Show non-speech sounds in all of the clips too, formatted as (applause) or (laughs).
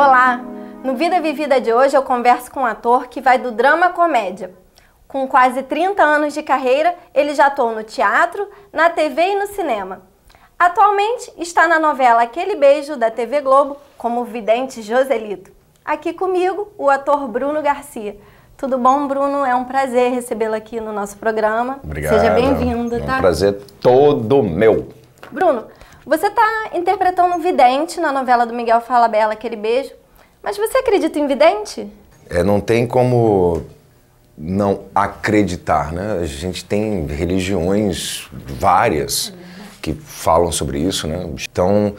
Olá! No Vida Vivida de hoje eu converso com um ator que vai do drama à comédia. Com quase 30 anos de carreira, ele já atuou no teatro, na TV e no cinema. Atualmente está na novela Aquele Beijo da TV Globo como vidente Joselito. Aqui comigo, o ator Bruno Garcia. Tudo bom, Bruno? É um prazer recebê-lo aqui no nosso programa. Obrigado. Seja bem-vindo, tá? É um tá? prazer todo meu. Bruno, você está interpretando um vidente na novela do Miguel Falabella, aquele beijo, mas você acredita em vidente? É, não tem como não acreditar, né? A gente tem religiões várias que falam sobre isso, né? Então,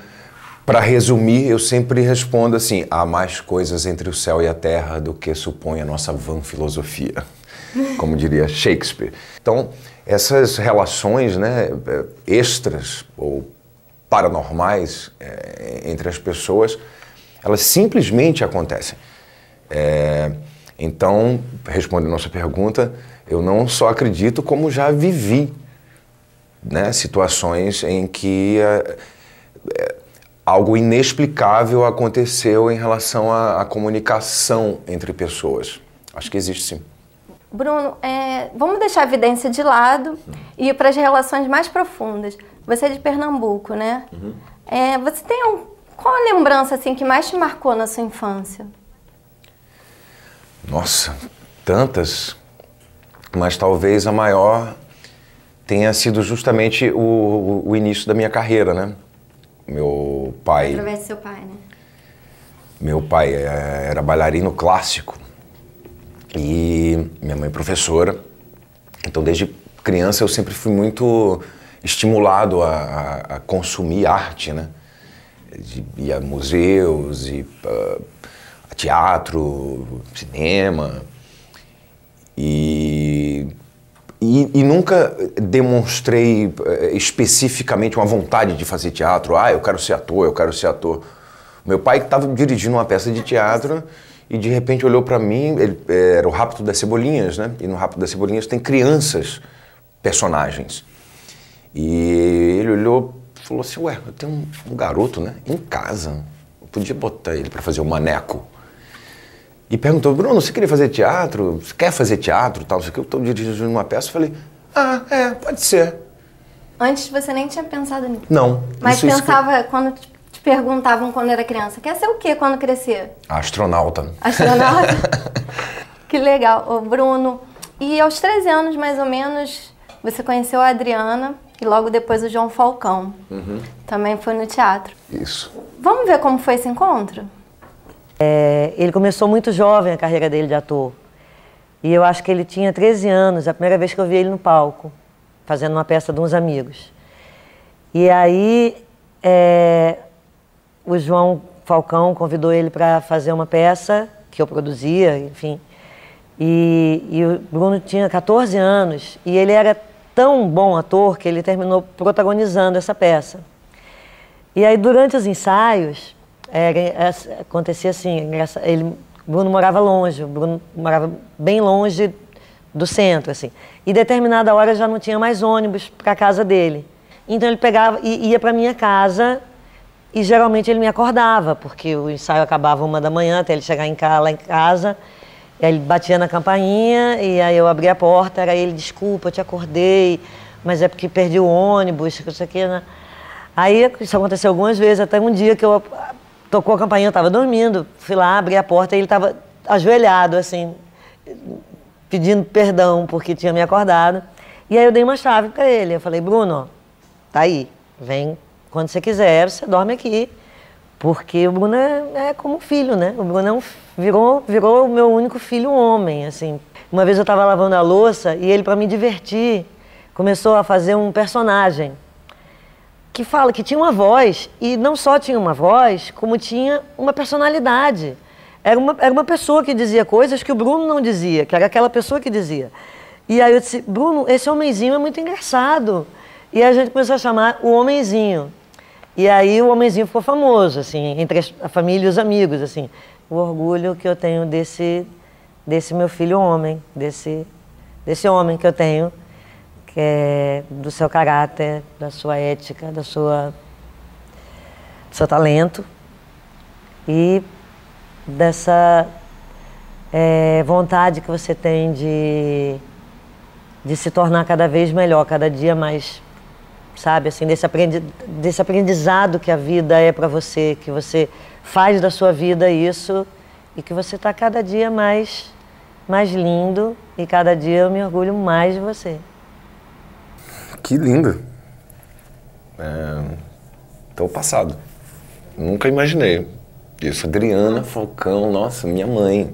para resumir, eu sempre respondo assim: há mais coisas entre o céu e a terra do que supõe a nossa vã filosofia, (laughs) como diria Shakespeare. Então, essas relações, né, é, extras ou paranormais é, entre as pessoas, elas simplesmente acontecem. É, então, respondendo a nossa pergunta, eu não só acredito, como já vivi né, situações em que é, é, algo inexplicável aconteceu em relação à, à, comunicação entre pessoas. Acho que existe sim. Bruno, é, vamos deixar a evidência de lado e ir para as relações mais profundas. Você é de Pernambuco, né? Uhum. É, você tem um, qual a lembrança assim que mais te marcou na sua infância? Nossa, tantas. Mas talvez a maior tenha sido justamente o, o início da minha carreira, né? Meu pai. Através do seu pai, né? Meu pai eh, era bailarino clássico e minha mãe professora. Então, desde criança, eu sempre fui muito estimulado a, a consumir arte, né? De, a museus, e ah, a teatro, cinema. E, e, e, nunca demonstrei eh, especificamente uma vontade de fazer teatro. Ah, eu quero ser ator, eu quero ser ator. Meu pai estava dirigindo uma peça de teatro e de repente olhou para mim, ele, eh, era o Rápido das Cebolinhas, né? E no Rápido das Cebolinhas tem crianças, personagens. E ele olhou e falou assim: Ué, eu tenho um, garoto, né? Em casa. Eu podia botar ele para fazer o um maneco. E perguntou: Bruno, você queria fazer teatro? Você quer fazer teatro? Tal, sei que eu estou dirigindo uma peça. Eu falei: Ah, é, pode ser. Antes você nem tinha pensado nisso? Não. Mas isso, pensava isso que... quando te perguntavam quando era criança: Quer ser o quê quando crescer? Astronauta. Astronauta? (laughs) que legal. Ô, Bruno. E aos 13 anos, mais ou menos, você conheceu a Adriana e logo depois o João Falcão. Uhum. Também foi no teatro. Isso. Vamos ver como foi esse encontro? É, ele começou muito jovem a carreira dele de ator. E eu acho que ele tinha 13 anos, a primeira vez que eu vi ele no palco, fazendo uma peça de uns amigos. E aí é, o João Falcão convidou ele para fazer uma peça que eu produzia, enfim. E, e, o Bruno tinha 14 anos e ele era tão bom ator que ele terminou protagonizando essa peça. E aí, durante os ensaios, é, é acontecia assim, é ele, Bruno morava longe, Bruno morava bem longe do centro, assim. E determinada hora já não tinha mais ônibus para casa dele. Então ele pegava e ia para minha casa e geralmente ele me acordava, porque o ensaio acabava uma da manhã até ele chegar em casa, lá em casa. Aí ele batia na campainha e aí eu abri a porta, era ele, desculpa, eu te acordei, mas é porque perdi o ônibus, isso aqui, né? Aí isso aconteceu algumas vezes, até um dia que eu tocou a campainha, eu estava dormindo, fui lá, abri a porta e ele estava ajoelhado, assim, pedindo perdão porque tinha me acordado. E aí eu dei uma chave para ele, eu falei, Bruno, tá aí, vem quando você quiser, você dorme aqui. Porque o Bruno é, é como filho, né? O Bruno é um, virou, virou o meu único filho homem, assim. Uma vez eu estava lavando a louça e ele, para me divertir, começou a fazer um personagem que fala que tinha uma voz e não só tinha uma voz, como tinha uma personalidade. Era uma, era uma pessoa que dizia coisas que o Bruno não dizia, que era aquela pessoa que dizia. E aí eu disse, Bruno, esse homenzinho é muito engraçado. E a gente começou a chamar o homenzinho. E aí o homenzinho ficou famoso, assim, entre a família e os amigos, assim. O orgulho que eu tenho desse, desse meu filho homem, desse, desse homem que eu tenho, que é do seu caráter, da sua ética, da sua, do seu talento e dessa é, vontade que você tem de, de se tornar cada vez melhor, cada dia mais sabe? Assim, desse, aprendi desse aprendizado que a vida é para você, que você faz da sua vida isso e que você está cada dia mais, mais lindo e cada dia eu me orgulho mais de você. Que lindo! É... Então, passado. Nunca imaginei. Isso, Adriana Falcão, nossa, minha mãe.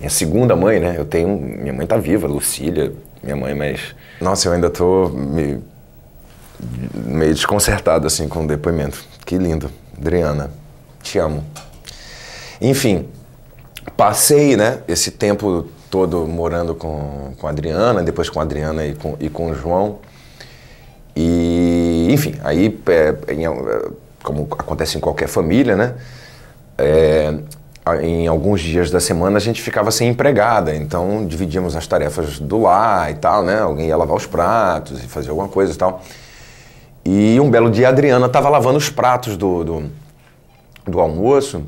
Minha segunda mãe, né? Eu tenho. Minha mãe tá viva, Lucília, minha mãe, mas. Nossa, eu ainda tô me meio desconcertado assim com o depoimento. Que lindo. Adriana, te amo. Enfim, passei, né, esse tempo todo morando com, com a Adriana, depois com a Adriana e com, e com o João. E, enfim, aí, é, em, é, como acontece em qualquer família, né? É, em alguns dias da semana a gente ficava sem empregada, então dividíamos as tarefas do lar e tal, né? Alguém ia lavar os pratos e fazer alguma coisa e tal. E um belo dia a Adriana estava lavando os pratos do, do, do, almoço,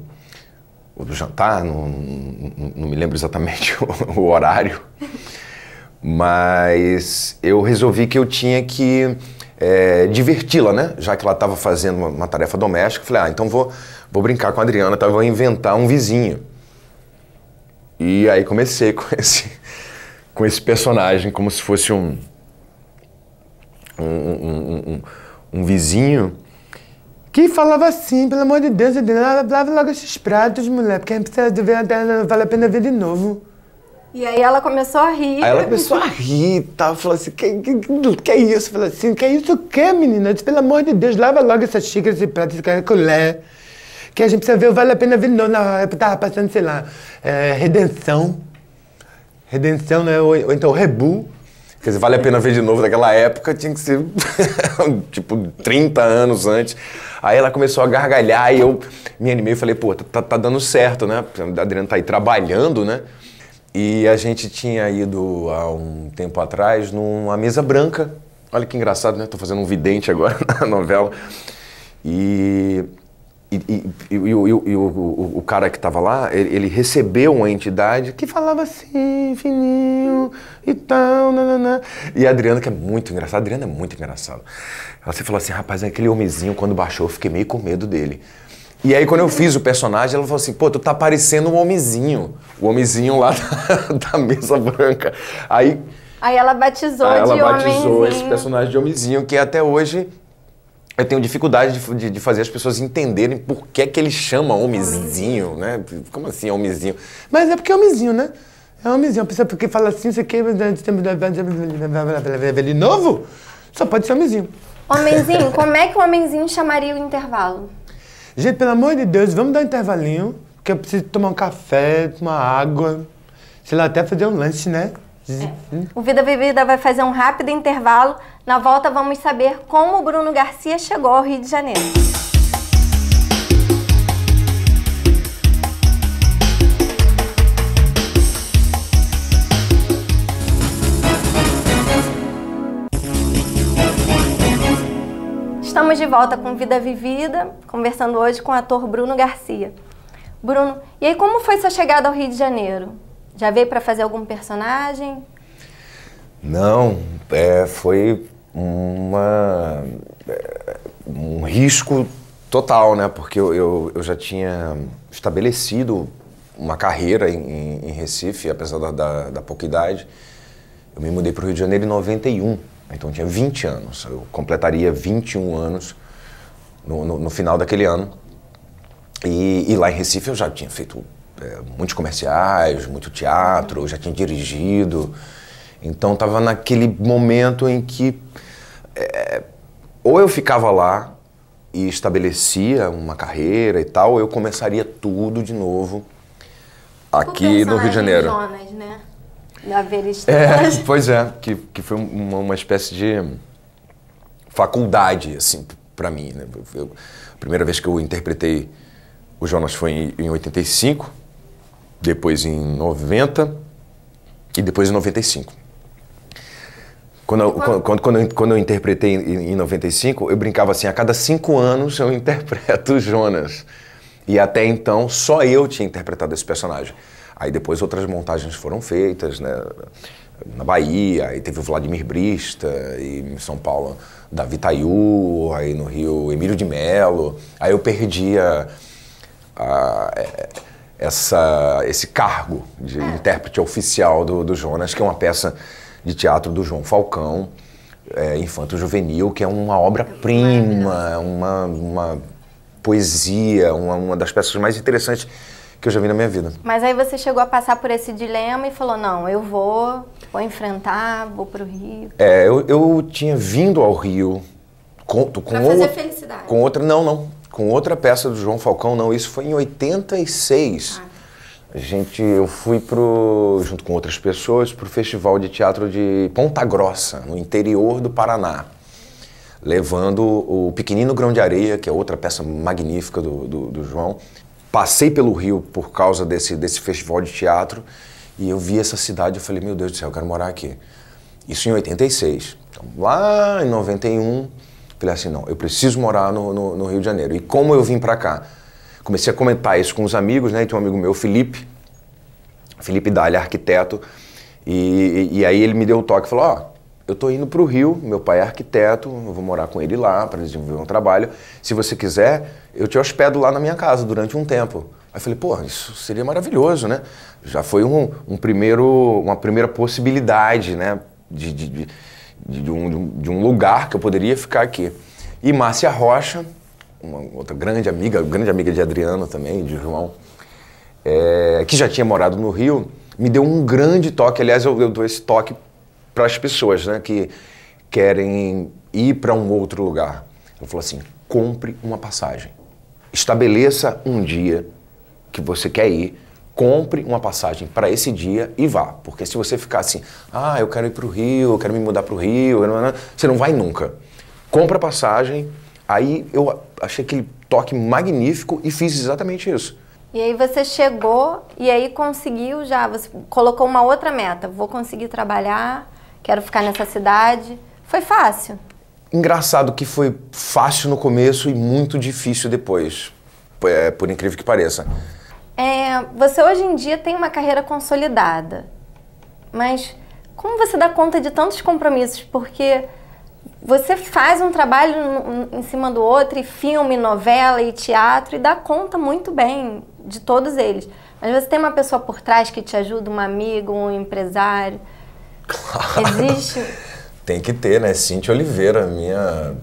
ou do jantar, não, não, não me lembro exatamente (laughs) o, o horário, mas eu resolvi que eu tinha que é, diverti-la, né? Já que ela estava fazendo uma, uma, tarefa doméstica, falei, ah, então vou, vou brincar com a Adriana, tá? vou inventar um vizinho. E aí comecei com (laughs) esse, com esse personagem, como se fosse um, um, um, um um vizinho que falava assim, pelo amor de Deus, lava logo esses pratos, mulher, porque precisa de ver não vale a pena ver de novo. E aí ela começou a rir. Aí ela começou a rir e tal, falou assim, que, que, que, é isso? Falou assim, que é isso o quê, menina? disse, pelo amor de Deus, lava logo essas xícaras, esse prato, esse colher, que a gente precisa ver, vale a pena ver de novo. Na, época tava passando, sei lá, é, Redenção, Redenção, né? Ou, ou então Rebu, Quer dizer, vale a pena ver de novo daquela época, tinha que ser (laughs) tipo 30 anos antes. Aí ela começou a gargalhar e eu me animei e falei, pô, tá, tá, tá dando certo, né? A Adriana tá aí trabalhando, né? E a gente tinha ido há um tempo atrás numa mesa branca. Olha que engraçado, né? Tô fazendo um vidente agora (laughs) na novela. E e, e, e, e, o, o, o cara que estava lá, ele, ele, recebeu uma entidade que falava assim, fininho e tal, nananã. E a Adriana, que é muito engraçada, a Adriana é muito engraçada. Ela se falou assim, rapaz, é aquele homenzinho, quando baixou, eu fiquei meio com medo dele. E aí, quando eu fiz o personagem, ela falou assim: pô, tu tá parecendo um homenzinho. O homenzinho lá da, (laughs) da mesa branca. Aí. Aí ela batizou aí de ela batizou homenzinho. esse personagem de homenzinho, que até hoje eu tenho dificuldade de, de, de, fazer as pessoas entenderem por que que ele chama homenzinho, né? Como assim homenzinho? Mas é porque é homenzinho, né? É homenzinho. A pessoa porque fala assim, você quer... Ele novo? Só pode ser homenzinho. Homenzinho, como é que o homenzinho chamaria o intervalo? Gente, pelo amor de Deus, vamos dar um intervalinho, porque eu preciso tomar um café, tomar água, sei lá, até fazer um lanche, né? É. Uhum. O Vida Vivida vai fazer um rápido intervalo. Na volta, vamos saber como o Bruno Garcia chegou ao Rio de Janeiro. Estamos de volta com Vida Vivida, conversando hoje com o ator Bruno Garcia. Bruno, e aí como foi sua chegada ao Rio de Janeiro? Já veio para fazer algum personagem? Não, é, foi uma, um risco total, né? Porque eu, eu, eu já tinha estabelecido uma carreira em, em Recife, apesar da, da, da, pouca idade. Eu me mudei para o Rio de Janeiro em 91, então eu tinha 20 anos. Eu completaria 21 anos no, no, no final daquele ano. E, e, lá em Recife eu já tinha feito é, muitos comerciais, muito teatro, já tinha dirigido. Então estava naquele momento em que é, ou eu ficava lá e estabelecia uma carreira e tal, ou eu começaria tudo de novo aqui no Rio de Janeiro. Jonas, né? Na (laughs) é, (laughs) pois é, que, que foi uma, uma espécie de faculdade, assim, para mim. Né? Eu, a primeira vez que eu interpretei o Jonas foi em, em 85, depois em 90 e depois em 95. Quando eu, quando, quando, eu, quando eu interpretei em, 95, eu brincava assim: a cada cinco anos eu (laughs) interpreto Jonas. E até então só eu tinha interpretado esse personagem. Aí depois outras montagens foram feitas, né? Na Bahia, aí teve o Vladimir Brista, e em São Paulo, Davi Tayu, aí no Rio, Emílio de Mello. Aí eu perdi a. a é, essa, esse cargo de é. intérprete oficial do, do, Jonas, que é uma peça de teatro do João Falcão, é, Infanto Juvenil, que é uma obra-prima, uma, uma poesia, uma, uma das peças mais interessantes que eu já vi na minha vida. Mas aí você chegou a passar por esse dilema e falou: não, eu vou, vou enfrentar, vou para o Rio. É, eu, eu tinha vindo ao Rio com, com, fazer o, felicidade. com outra. Não, não com outra peça do João Falcão, não, isso foi em 86. Ah. A gente, eu fui pro, junto com outras pessoas, pro Festival de Teatro de Ponta Grossa, no interior do Paraná. Levando o Pequenino Grão de Areia, que é outra peça magnífica do, do, do João. Passei pelo Rio por causa desse, desse festival de teatro e eu vi essa cidade e falei, meu Deus do céu, eu quero morar aqui. Isso em 86. Então, lá em 91, Falei assim, não, eu preciso morar no, no, no Rio de Janeiro. E como eu vim para cá? Comecei a comentar isso com os amigos, né? E tinha um amigo meu, Felipe, Felipe Dália, arquiteto, e, e, e, aí ele me deu o toque, falou, ó, oh, eu tô indo para o Rio, meu pai é arquiteto, eu vou morar com ele lá para desenvolver um trabalho. Se você quiser, eu te hospedo lá na minha casa durante um tempo. Aí falei, pô, isso seria maravilhoso, né? Já foi um, um primeiro, uma primeira possibilidade, né? de, de, de de um, de um lugar que eu poderia ficar aqui. E Márcia Rocha, uma outra grande amiga, grande amiga de Adriana também, de João, é, que já tinha morado no Rio, me deu um grande toque. Aliás, eu, eu dou esse toque para as pessoas né, que querem ir para um outro lugar. Ela falou assim: compre uma passagem. Estabeleça um dia que você quer ir compre uma passagem para esse dia e vá. Porque se você ficar assim, ah, eu quero ir para o Rio, eu quero me mudar para o Rio, você não vai nunca. Compra a passagem, aí eu achei aquele toque magnífico e fiz exatamente isso. E aí você chegou e aí conseguiu já, você colocou uma outra meta, vou conseguir trabalhar, quero ficar nessa cidade. Foi fácil? Engraçado que foi fácil no começo e muito difícil depois, é, por incrível que pareça. É, você hoje em dia tem uma carreira consolidada, mas como você dá conta de tantos compromissos? Porque você faz um trabalho em cima do outro, e filme, novela e teatro, e dá conta muito bem de todos eles. Mas você tem uma pessoa por trás que te ajuda, um amigo, um empresário? Claro. Existe? Tem que ter, né? Cintia Oliveira, minha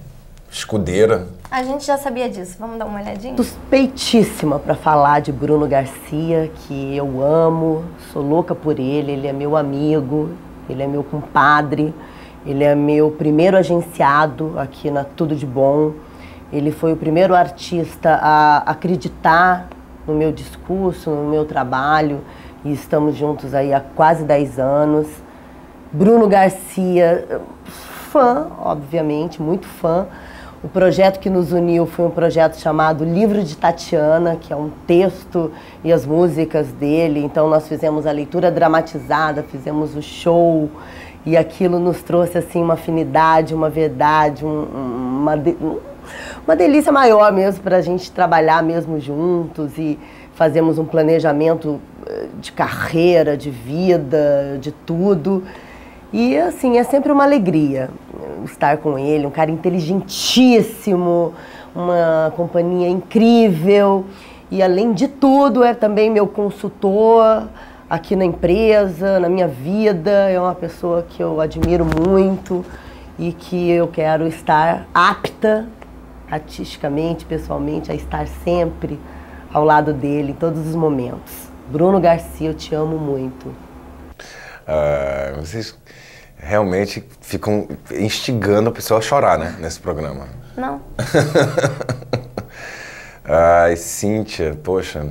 escudeira. A gente já sabia disso, vamos dar uma olhadinha? Suspeitíssima para falar de Bruno Garcia, que eu amo, sou louca por ele, ele é meu amigo, ele é meu compadre, ele é meu primeiro agenciado aqui na Tudo de Bom. Ele foi o primeiro artista a acreditar no meu discurso, no meu trabalho, e estamos juntos aí há quase 10 anos. Bruno Garcia fã, obviamente, muito fã. O projeto que nos uniu foi um projeto chamado Livro de Tatiana, que é um texto e as músicas dele. Então nós fizemos a leitura dramatizada, fizemos o show e aquilo nos trouxe assim uma afinidade, uma verdade, um, uma, de, uma delícia maior mesmo para a gente trabalhar mesmo juntos e fazemos um planejamento eh, de carreira, de vida, de tudo. E assim, é sempre uma alegria estar com ele, um cara inteligentíssimo, uma companhia incrível. E além de tudo, é também meu consultor aqui na empresa, na minha vida. É uma pessoa que eu admiro muito e que eu quero estar apta artisticamente, pessoalmente, a estar sempre ao lado dele em todos os momentos. Bruno Garcia, eu te amo muito. Uh, vocês realmente ficam instigando a pessoa a chorar, né? Nesse programa. Não. (laughs) Ai, Cíntia, poxa,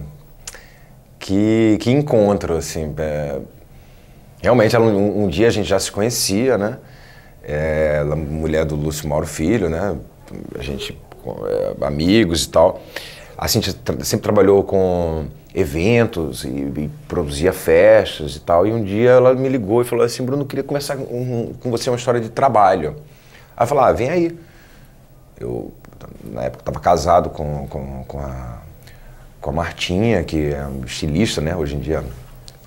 que, que encontro, assim. É, realmente, ela, um, um, dia a gente já se conhecia, né? É, ela mulher do Lúcio Mauro Filho, né? A gente, é, amigos e tal. A Cíntia tra sempre trabalhou com eventos e, e, produzia festas e tal. E um dia ela me ligou e falou assim, Bruno, eu queria começar um, com você uma história de trabalho. Aí eu falei, ah, vem aí. Eu, na época, estava casado com, com, com, a, com a Martinha, que é um estilista, né? Hoje em dia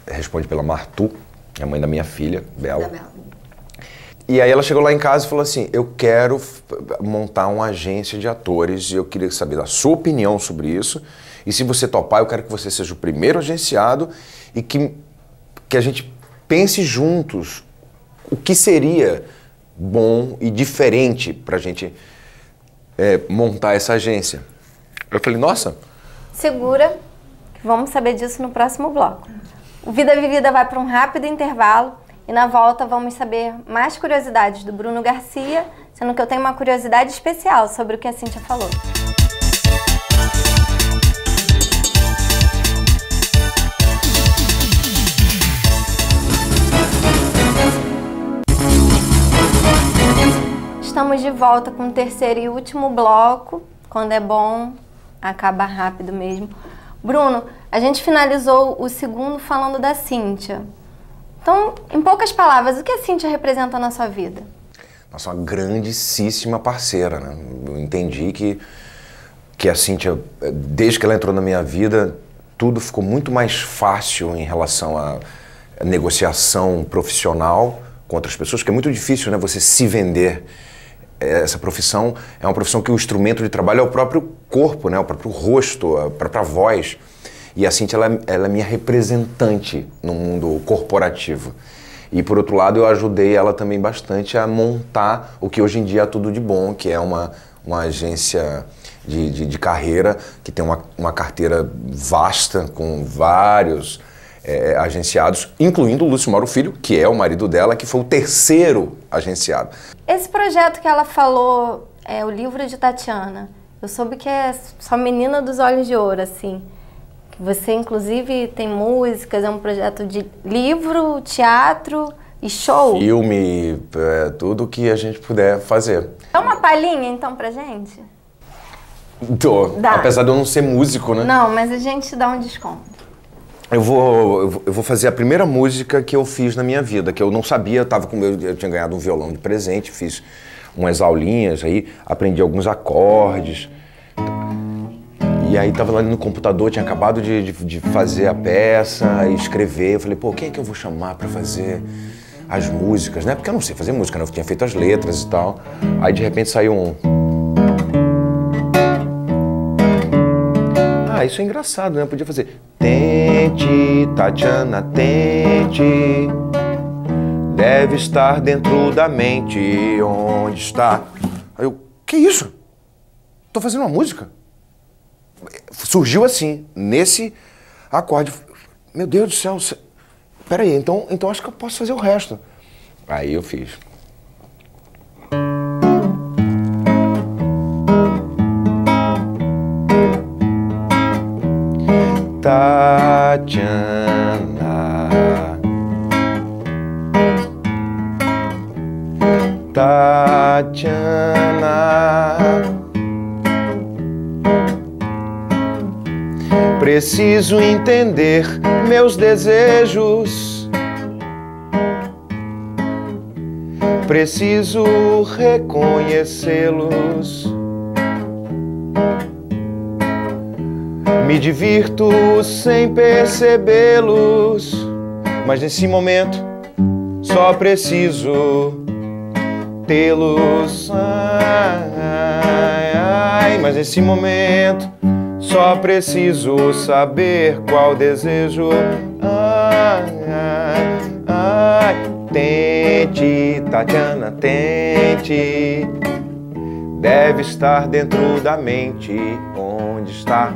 responde pela Martu, é mãe da minha filha, Bela. E aí ela chegou lá em casa e falou assim: Eu quero montar uma agência de atores e eu queria saber da sua opinião sobre isso e se você topar, eu quero que você seja o primeiro agenciado e que, que a gente pense juntos o que seria bom e diferente para a gente é, montar essa agência. Eu falei, nossa. Segura, vamos saber disso no próximo bloco. O Vida Vivida vai para um rápido intervalo e na volta vamos saber mais curiosidades do Bruno Garcia, sendo que eu tenho uma curiosidade especial sobre o que a Cintia falou. estamos de volta com o terceiro e último bloco. Quando é bom, acaba rápido mesmo. Bruno, a gente finalizou o segundo falando da Cíntia. Então, em poucas palavras, o que a Cíntia representa na sua vida? Nossa, uma grandíssima parceira, né? Eu entendi que, que a Cíntia, eh, desde que ela entrou na minha vida, tudo ficou muito mais fácil em relação à negociação profissional com outras pessoas, que é muito difícil né, você se vender essa profissão é uma profissão que o instrumento de trabalho é o próprio corpo, né? o próprio rosto, a própria voz. E a Cintia ela, ela é minha representante no mundo corporativo. E por outro lado, eu ajudei ela também bastante a montar o que hoje em dia é tudo de bom, que é uma, uma agência de, de, de carreira que tem uma, uma carteira vasta com vários é, agenciados, incluindo o Lúcio Mauro Filho, que é o marido dela, que foi o terceiro agenciado. Esse projeto que ela falou, é o livro de Tatiana, eu soube que é só menina dos olhos de ouro, assim. Você, inclusive, tem músicas, é um projeto de livro, teatro e show. Filme, é, tudo que a gente puder fazer. Dá uma palhinha, então, pra gente? Tô. Dá. Apesar de eu não ser músico, né? Não, mas a gente dá um desconto eu vou, eu vou fazer a primeira música que eu fiz na minha vida, que eu não sabia, eu, tava com, eu tinha ganhado um violão de presente, fiz umas aulinhas aí, aprendi alguns acordes. E aí tava lá no computador, tinha acabado de, de, de fazer a peça, escrever. Eu falei, pô, quem é que eu vou chamar para fazer as músicas, né? Porque eu não sei fazer música, né? Eu tinha feito as letras e tal. Aí de repente saiu um. Ah, isso é engraçado, né? Eu podia fazer. Tente, Tatiana, tente. Deve estar dentro da mente onde está. Aí eu, que isso? Tô fazendo uma música? Surgiu assim, nesse acorde. Meu Deus do céu, peraí, então, então acho que eu posso fazer o resto. Aí eu fiz. Tatiana. Tatiana. Preciso entender meus desejos. Preciso reconhecê-los. Me divirto sem percebê-los, mas nesse momento só preciso tê-los. Mas nesse momento só preciso saber qual desejo. Ai, ai, tente, Tatiana, tente. Deve estar dentro da mente onde está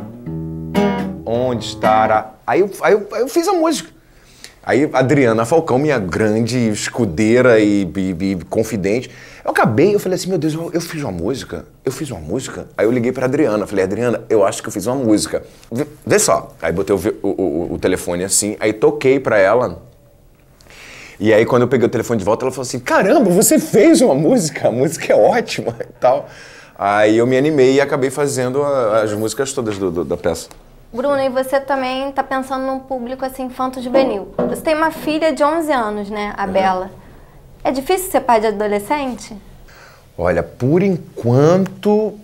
onde estará. Aí eu, aí eu, aí eu fiz a música. Aí Adriana Falcão, minha grande escudeira e, e, e, confidente, eu acabei, eu falei assim, meu Deus, eu, eu, fiz uma música, eu fiz uma música. Aí eu liguei para Adriana, falei, Adriana, eu acho que eu fiz uma música. Vê, vê só. Aí botei o, o, o, o telefone assim, aí toquei para ela. E aí quando eu peguei o telefone de volta, ela falou assim, caramba, você fez uma música, a música é ótima e tal. Aí eu me animei e acabei fazendo a, as músicas todas do, do, da peça. Bruno, e você também está pensando num público assim infanto-juvenil. Você tem uma filha de 11 anos, né, a uhum. Bela. É. é difícil ser pai de adolescente? Olha, por enquanto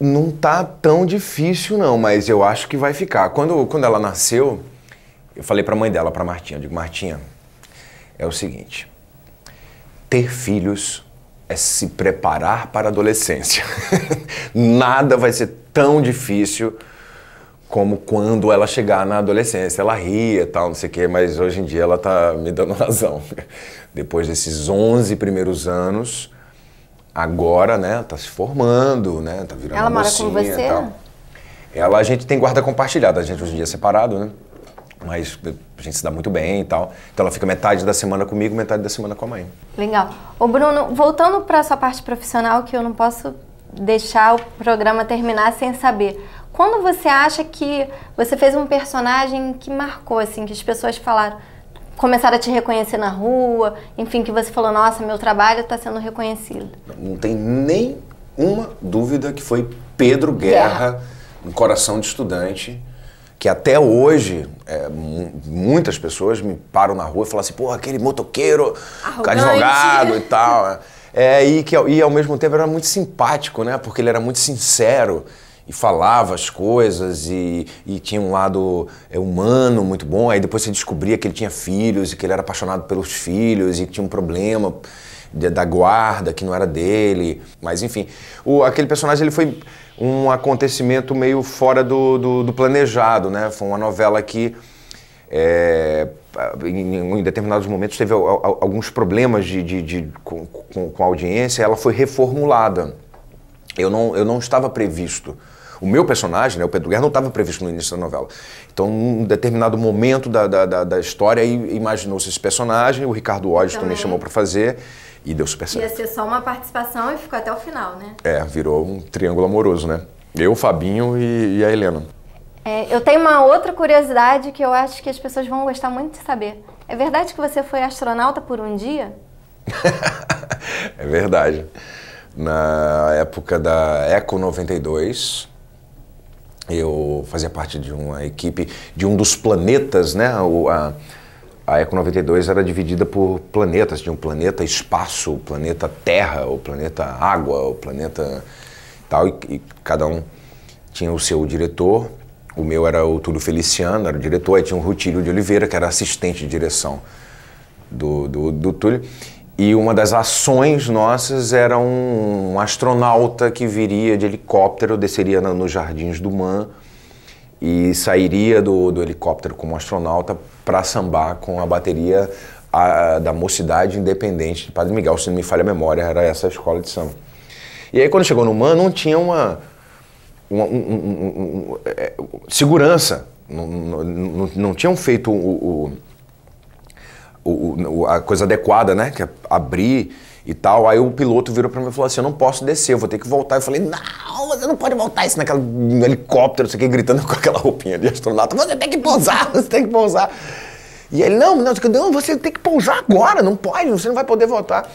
não tá tão difícil não, mas eu acho que vai ficar. Quando, quando ela nasceu, eu falei para a mãe dela, para Martinha, eu digo, Martinha, é o seguinte, ter filhos é se preparar para a adolescência. (laughs) Nada vai ser tão difícil como quando ela chegar na adolescência. Ela ria e tal, não sei o quê, mas hoje em dia ela tá me dando (laughs) razão. Depois desses 11 primeiros anos, agora, né, tá se formando, né, tá virando Ela mora com você? Tal. Ela, a gente tem guarda compartilhada, a gente hoje em dia é separado, né? Mas a gente se dá muito bem e tal. Então ela fica metade da semana comigo, metade da semana com a mãe. Legal. Ô Bruno, voltando para sua parte profissional, que eu não posso deixar o programa terminar sem saber. Quando você acha que você fez um personagem que marcou, assim, que as pessoas falaram, começaram a te reconhecer na rua, enfim, que você falou, nossa, meu trabalho está sendo reconhecido? Não tem nem uma dúvida que foi Pedro Guerra, Guerra. um coração de estudante, que até hoje é, muitas pessoas me param na rua e falam assim, pô, aquele motoqueiro, Arrogante. advogado e tal. É, e, que, e ao mesmo tempo era muito simpático, né? Porque ele era muito sincero e falava as coisas e, e tinha um lado é, humano muito bom. Aí depois você descobria que ele tinha filhos e que ele era apaixonado pelos filhos e que tinha um problema de, da guarda que não era dele. Mas enfim, o, aquele personagem ele foi um acontecimento meio fora do, do, do planejado, né? Foi uma novela que é, em, em, determinados momentos teve alguns problemas de, de, de com, com, com a audiência. Ela foi reformulada. Eu não, eu não estava previsto o meu personagem, né, o Pedro Guerra, não estava previsto no início da novela. Então, um determinado momento da, da, da, da história, imaginou-se esse personagem, o Ricardo Olhos então, também é. chamou para fazer. E deu super certo. Ia ser só uma participação e ficou até o final, né? É, virou um triângulo amoroso, né? Eu, o Fabinho e, e a Helena. É, eu tenho uma outra curiosidade que eu acho que as pessoas vão gostar muito de saber. É verdade que você foi astronauta por um dia? (laughs) é verdade. Na época da Eco 92, eu fazia parte de uma equipe de um dos planetas, né? O, a, a Eco 92 era dividida por planetas, tinha um planeta espaço, o planeta terra, o planeta água, o planeta tal, e, e cada um tinha o seu diretor. O meu era o Túlio Feliciano, era o diretor, aí tinha o Rutílio de Oliveira, que era assistente de direção do, do, do Túlio. E uma das ações nossas era um, um astronauta que viria de helicóptero, desceria na, nos jardins do Man e sairia do, do helicóptero como astronauta para sambar com a bateria a, da Mocidade Independente de Padre Miguel, se não me falha a memória, era essa a escola de samba. E aí quando chegou no Man, não tinha uma, uma um, um, é, segurança, não, não, não, não tinham feito o, o o, a coisa adequada, né? Que é abrir e tal. Aí o piloto virou para mim e falou assim: Eu não posso descer, eu vou ter que voltar. Eu falei: Não, você não pode voltar. Isso naquele helicóptero, não sei que, gritando (laughs) com aquela roupinha de astronauta: Você tem que pousar, (laughs) você tem que pousar. E ele: Não, não, não você tem que pousar agora, não pode, você não vai poder voltar.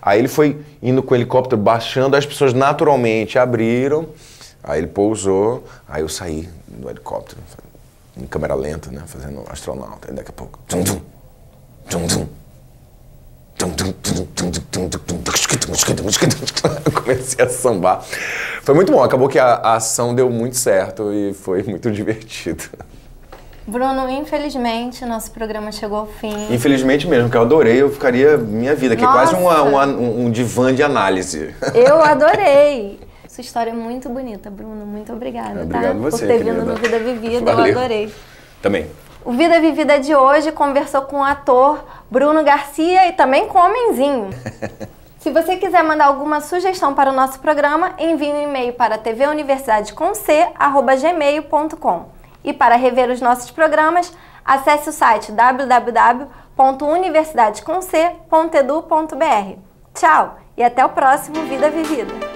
Aí ele foi indo com o helicóptero, baixando, as pessoas naturalmente abriram. Aí ele pousou, aí eu saí do helicóptero, em câmera lenta, né, fazendo astronauta. Aí daqui a pouco, tum, tum, Comecei a sambar. Foi muito bom, acabou que a, a ação deu muito certo e foi muito (laughs) divertido. Bruno, infelizmente, nosso programa chegou ao fim. Infelizmente mesmo, que eu adorei, eu ficaria minha vida, que é quase uma, uma, um, um divã de análise. Eu (laughs) adorei! Sua história é muito bonita, Bruno. Muito obrigada, Obrigado tá? Você, Por ter querida. vindo no Vida Vivida, Valeu. eu adorei. Também. O Vida Vivida de hoje conversou com o ator Bruno Garcia e também com o Homenzinho. (laughs) Se você quiser mandar alguma sugestão para o nosso programa, envie um e-mail para tvuniversidadecomc.gmail.com. E para rever os nossos programas, acesse o site www.universidadecomc.edu.br. Tchau e até o próximo Vida Vivida!